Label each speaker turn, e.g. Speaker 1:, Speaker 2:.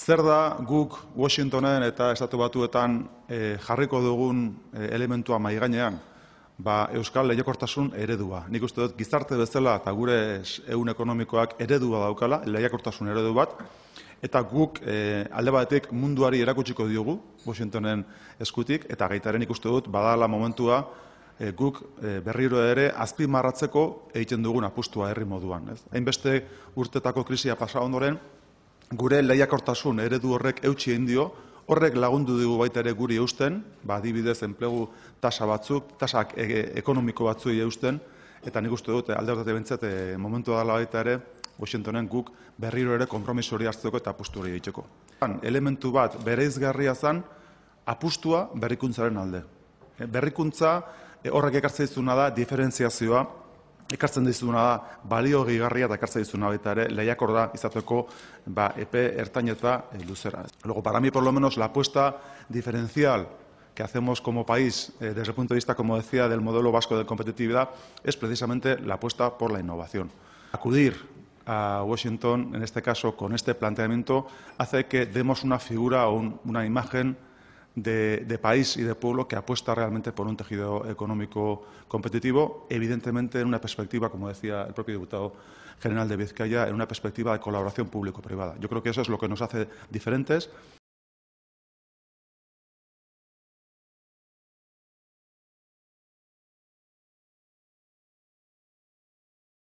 Speaker 1: Zer da guk Washingtonen eta Estatu Batuetan eh, jarriko dugun eh, elementua mai Ba, Euskal leiakortasun eredua. Nik uste dut gizarte bezala eta gure egun ekonomikoak eredua daukala, leiakortasun eredu bat, eta guk eh, alde batetik munduari erakutsiko diogu Washingtonen eskutik, eta gaitaren ikuste dut badala momentua e, guk e, berriro ere azpimarratzeko egiten dugun apustua herri moduan. Ez? Hainbeste urtetako krisia pasa ondoren, gure leiakortasun eredu horrek eutxi indio, horrek lagundu dugu baita ere guri eusten, ba, dibidez, enplegu tasa batzuk, tasak e, ekonomiko batzu eusten, eta nik uste dut, alde hartate momentu dala baita ere, Washingtonen guk berriro ere kompromiso hartzeko eta apustu hori egiteko. Elementu bat bere izgarria zan, apustua berrikuntzaren alde. E, berrikuntza e, horrek ekartzea izuna da diferentziazioa, ekartzen dizuna da, Luego, para mí, por lo menos, la apuesta diferencial que hacemos como país eh, desde el punto de vista, como decía, del modelo vasco de competitividad es precisamente la apuesta por la innovación. Acudir a Washington, en este caso, con este planteamiento, hace que demos una figura o una imagen de, país y de pueblo que apuesta realmente por un tejido económico competitivo, evidentemente en una perspectiva, como decía el propio diputado general de Vizcaya, en una perspectiva de colaboración público-privada. Yo creo que eso es lo que nos hace diferentes